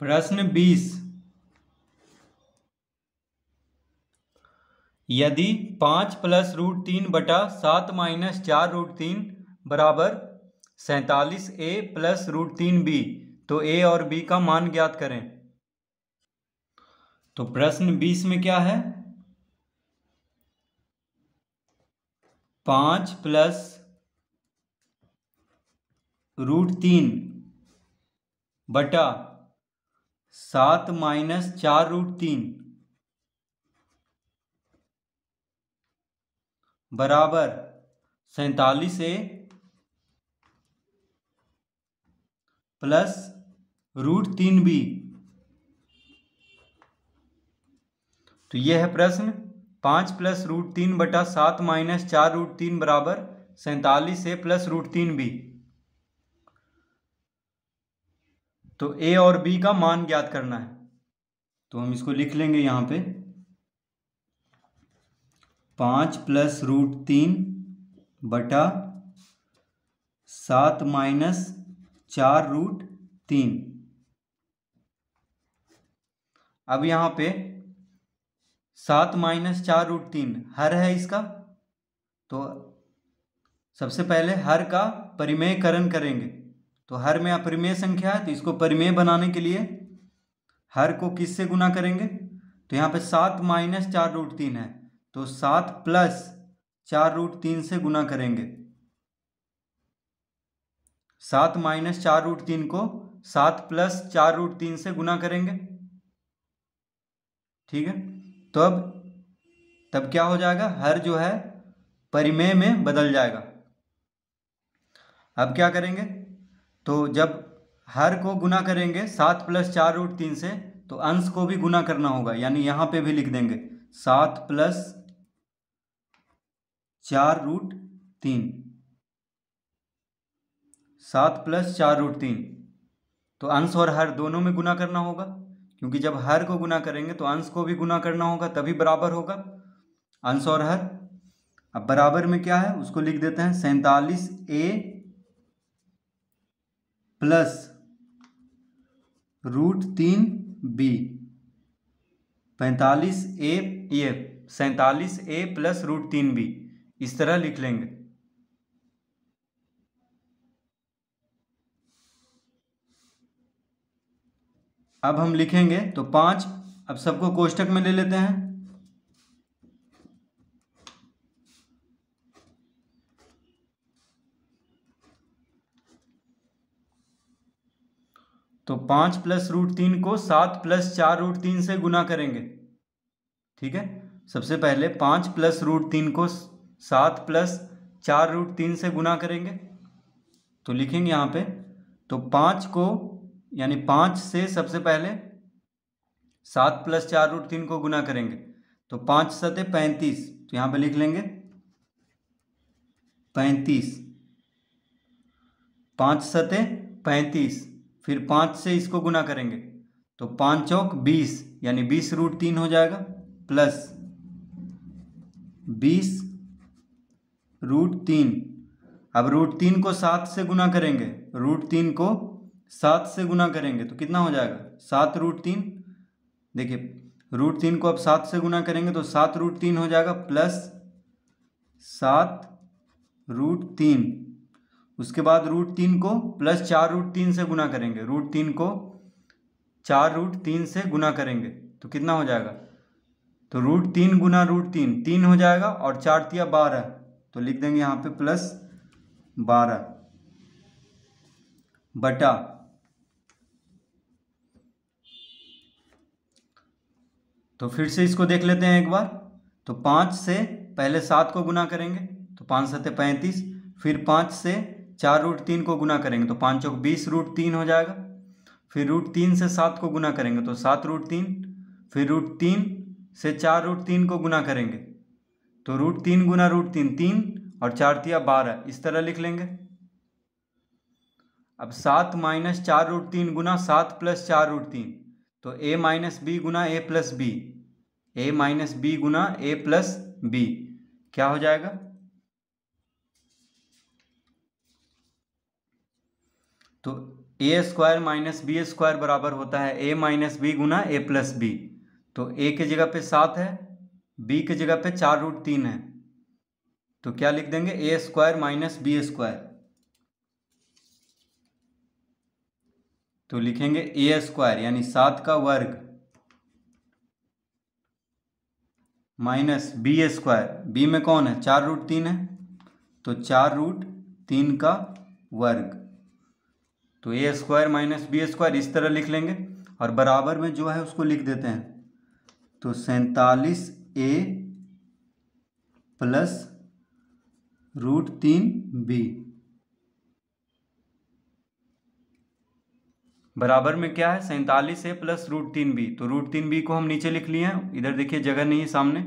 प्रश्न बीस यदि पाँच प्लस रूट तीन बटा सात माइनस चार रूट तीन बराबर सैतालीस ए प्लस रूट तीन बी तो ए और बी का मान ज्ञात करें तो प्रश्न बीस में क्या है पाँच प्लस रूट तीन बटा सात माइनस चार रूट तीन बराबर सैतालीस ए प्लस रूट तीन बी तो यह है प्रश्न पांच प्लस रूट तीन बटा सात माइनस चार रूट तीन बराबर सैंतालीस ए प्लस रूट तीन बी तो ए और बी का मान ज्ञात करना है तो हम इसको लिख लेंगे यहां पे पांच प्लस रूट तीन बटा सात माइनस चार रूट तीन अब यहां पे सात माइनस चार रूट तीन हर है इसका तो सबसे पहले हर का परिमेयकरण करेंगे तो हर में अपरिमेय संख्या है तो इसको परिमेय बनाने के लिए हर को किस से गुना करेंगे तो यहाँ पे सात माइनस चार रूट तीन है तो सात प्लस चार रूट तीन से गुना करेंगे सात माइनस चार रूट तीन को सात प्लस चार रूट तीन से गुना करेंगे ठीक है तो अब तब क्या हो जाएगा हर जो है परिमेय में बदल जाएगा अब क्या करेंगे तो जब हर को गुना करेंगे सात प्लस चार रूट तीन से तो अंश को भी गुना करना होगा यानी यहां पे भी लिख देंगे सात प्लस चार रूट तीन सात प्लस चार रूट तीन तो अंश और हर दोनों में गुना करना होगा क्योंकि जब हर को गुना करेंगे तो अंश को भी गुना करना होगा तभी बराबर होगा अंश और हर अब बराबर में क्या है उसको लिख देते हैं सैतालीस ए प्लस रूट तीन बी पैंतालीस ए ये सैतालीस ए प्लस रूट तीन बी इस तरह लिख लेंगे अब हम लिखेंगे तो पाँच अब सबको कोष्टक में ले लेते हैं तो पाँच प्लस रूट तीन को सात प्लस चार रूट तीन से गुना करेंगे ठीक है सबसे पहले पाँच प्लस रूट तीन को सात प्लस चार रूट तीन से गुना करेंगे तो लिखेंगे यहाँ पे तो पाँच को यानी पाँच से सबसे पहले सात प्लस चार रूट तीन को गुना करेंगे तो पाँच सते पैंतीस तो यहाँ पे लिख लेंगे पैंतीस पाँच सते पैंतीस फिर पाँच से इसको गुना करेंगे तो पाँच चौक बीस यानी बीस रूट तीन हो जाएगा प्लस बीस रूट तीन अब रूट तीन को सात से गुना करेंगे रूट तीन को सात से गुना करेंगे तो कितना हो जाएगा सात रूट तीन देखिए रूट तीन को अब सात से गुना करेंगे तो सात रूट तीन हो जाएगा प्लस सात रूट तीन उसके बाद रूट तीन को प्लस चार रूट तीन से गुना करेंगे रूट तीन को चार रूट तीन से गुना करेंगे तो कितना हो जाएगा तो रूट तीन गुना रूट तीन तीन हो जाएगा और चार तिया बारह तो लिख देंगे यहाँ पे प्लस बारह बटा तो फिर से इसको देख लेते हैं एक बार तो पाँच से पहले सात को गुना करेंगे तो पाँच सत्य पैंतीस फिर पाँच से चार रूट तीन को गुना करेंगे तो पाँच चौक बीस रूट तीन हो जाएगा फिर रूट तीन से सात को गुना करेंगे तो सात रूट तीन फिर रूट तीन से चार रूट तीन को गुना करेंगे तो रूट तीन गुना रूट तीन तीन और चार तिया बारह इस तरह लिख लेंगे अब सात माइनस चार रूट तीन गुना सात प्लस चार रूट तीन तो ए माइनस बी गुना A plus B A minus B गुना ए प्लस बी क्या हो जाएगा तो A square minus B square बराबर होता है ए माइनस बी गुना ए प्लस बी तो ए के जगह पे सात है बी के जगह पे चार रूट तीन है तो क्या लिख देंगे A square minus B square तो लिखेंगे ए स्क्वायर यानी सात का वर्ग माइनस बी स्क्वायर बी में कौन है चार रूट तीन है तो चार रूट तीन का वर्ग तो A square minus B square इस तरह लिख लेंगे और बराबर में जो है उसको लिख देते हैं तो सैतालीस ए प्लस रूट तीन बी बराबर में क्या है सैंतालीस ए प्लस रूट तीन बी तो रूट तीन बी को हम नीचे लिख लिए हैं इधर देखिए जगह नहीं है सामने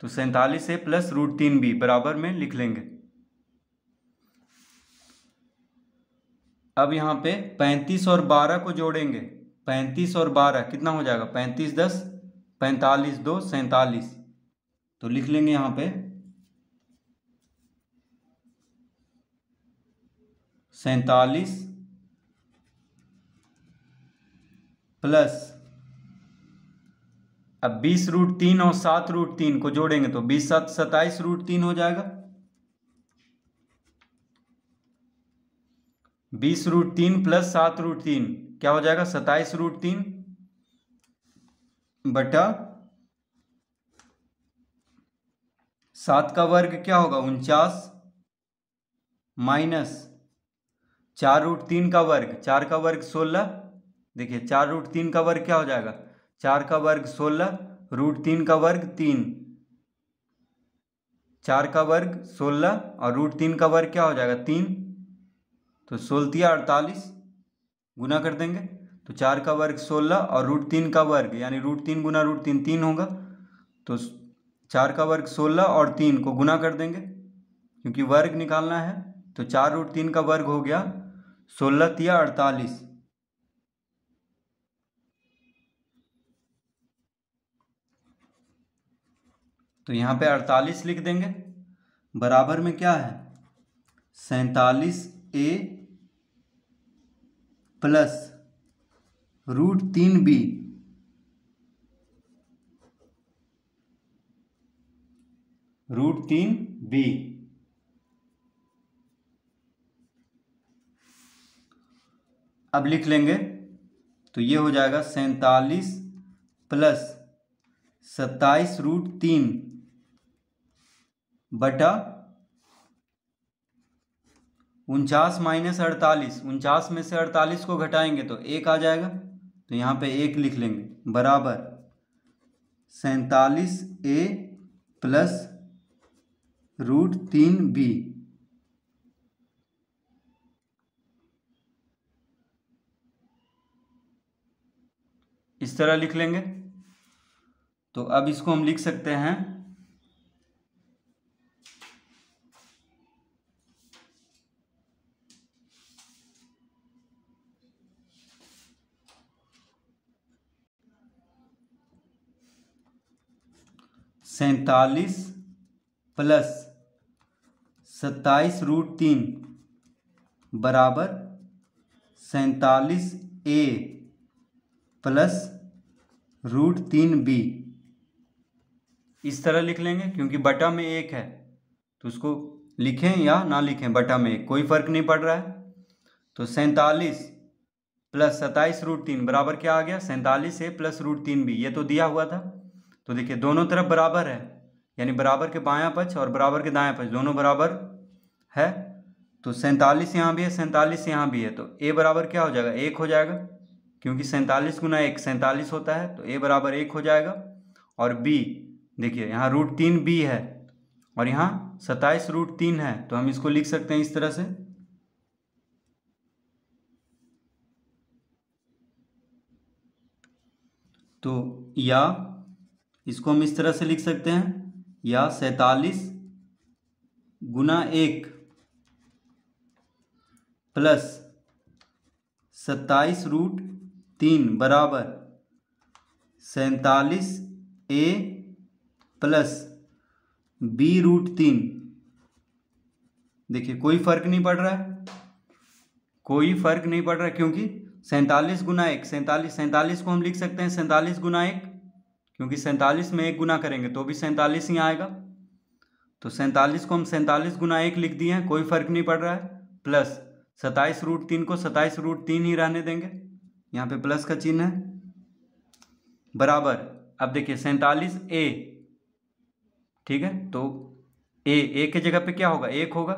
तो सैंतालीस ए प्लस रूट तीन बी बराबर में लिख लेंगे अब यहाँ पे पैंतीस और बारह को जोड़ेंगे पैंतीस और बारह कितना हो जाएगा पैंतीस दस पैंतालीस दो सैतालीस तो लिख लेंगे यहाँ पे सैतालीस प्लस अब बीस रूट तीन और सात रूट तीन को जोड़ेंगे तो बीस सात सत्ताईस रूट तीन हो जाएगा बीस रूट तीन प्लस सात रूट तीन क्या हो जाएगा सताइस रूट तीन बटा सात का वर्ग क्या होगा उनचास माइनस चार रूट तीन का वर्ग चार का वर्ग सोलह देखिए चार रूट तीन का वर्ग क्या हो जाएगा चार का वर्ग सोलह रूट तीन का वर्ग तीन चार का वर्ग सोलह और रूट तीन का वर्ग क्या हो जाएगा तीन तो सोलतिया अड़तालीस गुना कर देंगे तो चार का वर्ग सोलह और रूट तीन का वर्ग यानी रूट तीन गुना रूट तीन तीन होगा तो चार का वर्ग सोलह और तीन को गुना कर देंगे क्योंकि वर्ग निकालना है तो चार रूट तीन का वर्ग हो गया सोलह तिया अड़तालीस तो यहाँ पे अड़तालीस लिख देंगे बराबर में क्या है सैतालीस ए प्लस रूट तीन बी रूट तीन बी अब लिख लेंगे तो ये हो जाएगा सैतालीस प्लस सत्ताईस रूट तीन बटा उनचास माइनस अड़तालीस उनचास में से अड़तालीस को घटाएंगे तो एक आ जाएगा तो यहाँ पे एक लिख लेंगे बराबर सैतालीस ए प्लस रूट तीन बी इस तरह लिख लेंगे तो अब इसको हम लिख सकते हैं सैतालीस प्लस सत्ताईस रूट तीन बराबर सैतालीस ए प्लस रूट तीन बी इस तरह लिख लेंगे क्योंकि बटा में एक है तो उसको लिखें या ना लिखें बटा में एक कोई फ़र्क नहीं पड़ रहा है तो सैतालीस प्लस सत्ताईस रूट तीन बराबर क्या आ गया सैंतालीस ए प्लस रूट तीन बी ये तो दिया हुआ था तो देखिए दोनों तरफ बराबर है यानी बराबर के बायां पक्ष और बराबर के दायां पक्ष दोनों बराबर है तो सैंतालीस यहाँ भी है सैंतालीस यहाँ भी है तो ए बराबर क्या हो जाएगा एक हो जाएगा क्योंकि सैंतालीस गुना एक सैंतालीस होता है तो ए बराबर एक हो जाएगा और बी देखिए यहाँ रूट तीन बी है और यहाँ सत्ताईस रूट तीन है तो हम इसको लिख सकते हैं इस तरह से तो या इसको हम इस तरह से लिख सकते हैं या सैतालीस गुना एक प्लस सत्ताईस रूट तीन बराबर सैतालीस ए प्लस बी रूट तीन देखिए कोई फर्क नहीं पड़ रहा है कोई फर्क नहीं पड़ रहा क्योंकि सैंतालीस गुना एक सैंतालीस सैंतालीस को हम लिख सकते हैं सैंतालीस गुना एक क्योंकि सैंतालीस में एक गुना करेंगे तो भी सैंतालीस ही आएगा तो सैंतालीस को हम सैंतालीस गुना एक लिख दिए हैं कोई फर्क नहीं पड़ रहा है प्लस सताइस रूट तीन को सताइस रूट तीन ही रहने देंगे यहाँ पे प्लस का चिन्ह है बराबर अब देखिए सैंतालीस ए ठीक है तो ए ए के जगह पे क्या होगा एक होगा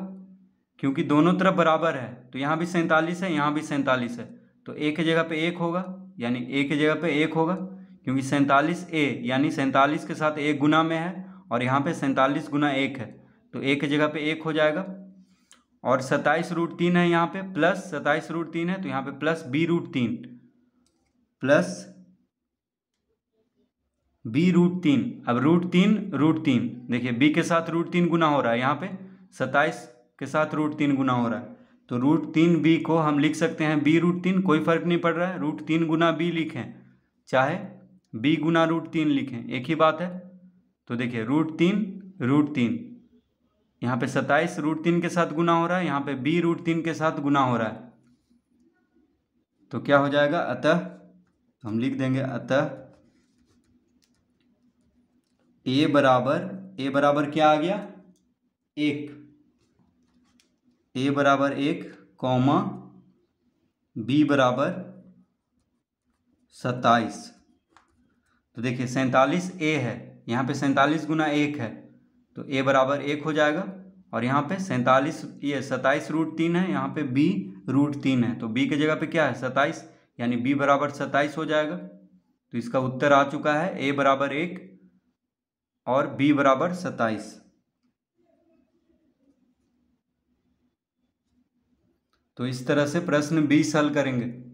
क्योंकि दोनों तरफ बराबर है तो यहाँ भी सैंतालीस है यहाँ भी सैंतालीस है तो ए के जगह पे एक होगा यानी ए के जगह पे एक होगा क्योंकि सैंतालीस ए यानी सैंतालीस के साथ एक गुना में है और यहाँ पे सैंतालीस गुना एक है तो एक की जगह पे एक हो जाएगा और सत्ताईस रूट तीन है यहाँ पे प्लस सत्ताईस रूट तीन है तो यहाँ पे प्लस बी रूट तीन प्लस बी रूट तीन अब रूट तीन रूट तीन देखिए बी के साथ रूट तीन गुना हो रहा है यहाँ पे सत्ताईस के साथ रूट तीन गुना हो रहा है तो रूट तीन बी को हम लिख सकते हैं बी रूट तीन कोई फर्क नहीं पड़ रहा है रूट तीन गुना बी लिखें चाहे बी गुना रूट तीन लिखें एक ही बात है तो देखिए रूट तीन रूट तीन यहाँ पे सत्ताईस रूट तीन के साथ गुना हो रहा है यहाँ पे बी रूट तीन के साथ गुना हो रहा है तो क्या हो जाएगा अतः तो हम लिख देंगे अतः ए बराबर ए बराबर क्या आ गया एक ए बराबर एक कॉमा बी बराबर सत्ताईस तो देखिए सैंतालीस ए है यहाँ पे सैंतालीस गुना एक है तो ए बराबर एक हो जाएगा और यहाँ पे सैंतालीस ये सत्ताईस रूट तीन है यहाँ पे बी रूट तीन है तो बी की जगह पे क्या है सत्ताईस यानी बी बराबर सत्ताईस हो जाएगा तो इसका उत्तर आ चुका है ए बराबर एक और बी बराबर सत्ताईस तो इस तरह से प्रश्न बीस हल करेंगे